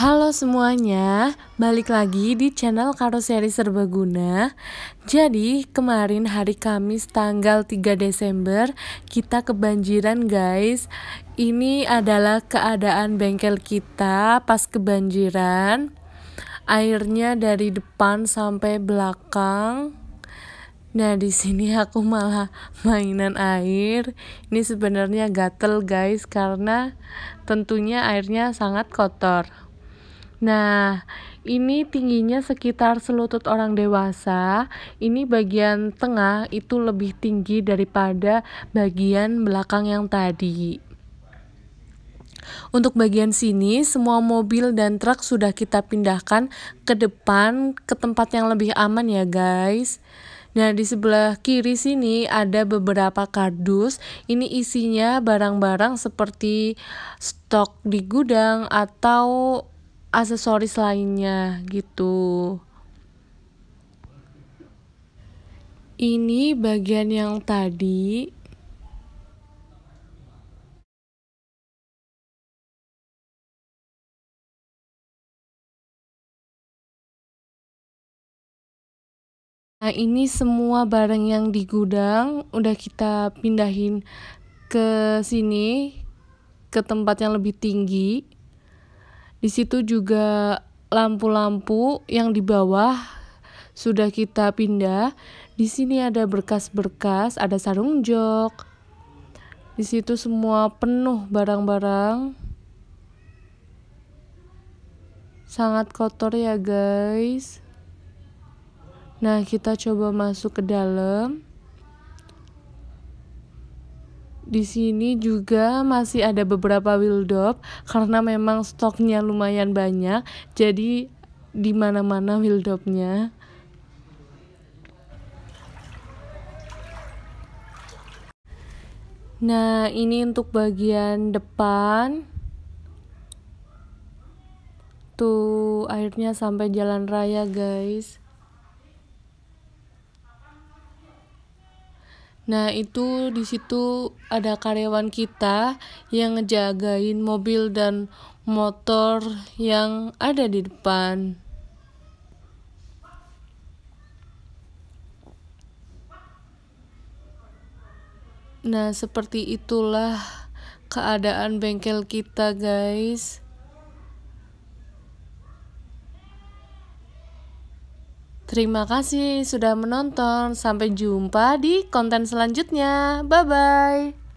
Halo semuanya, balik lagi di channel Karoseri Serbaguna. Jadi, kemarin hari Kamis tanggal 3 Desember, kita kebanjiran guys. Ini adalah keadaan bengkel kita pas kebanjiran. Airnya dari depan sampai belakang. Nah, di sini aku malah mainan air. Ini sebenarnya gatel guys karena tentunya airnya sangat kotor. Nah, ini tingginya sekitar selutut orang dewasa. Ini bagian tengah itu lebih tinggi daripada bagian belakang yang tadi. Untuk bagian sini, semua mobil dan truk sudah kita pindahkan ke depan, ke tempat yang lebih aman ya guys. Nah, di sebelah kiri sini ada beberapa kardus. Ini isinya barang-barang seperti stok di gudang atau aksesoris lainnya gitu. Ini bagian yang tadi Nah, ini semua barang yang di gudang udah kita pindahin ke sini ke tempat yang lebih tinggi. Di situ juga lampu-lampu yang di bawah sudah kita pindah. Di sini ada berkas-berkas, ada sarung jok. Di situ semua penuh barang-barang. Sangat kotor ya, guys. Nah, kita coba masuk ke dalam di sini juga masih ada beberapa wildop karena memang stoknya lumayan banyak jadi di mana-mana wildopnya Nah, ini untuk bagian depan. Tuh, airnya sampai jalan raya, guys. Nah, itu di situ ada karyawan kita yang ngejagain mobil dan motor yang ada di depan. Nah, seperti itulah keadaan bengkel kita, guys. Terima kasih sudah menonton. Sampai jumpa di konten selanjutnya. Bye bye.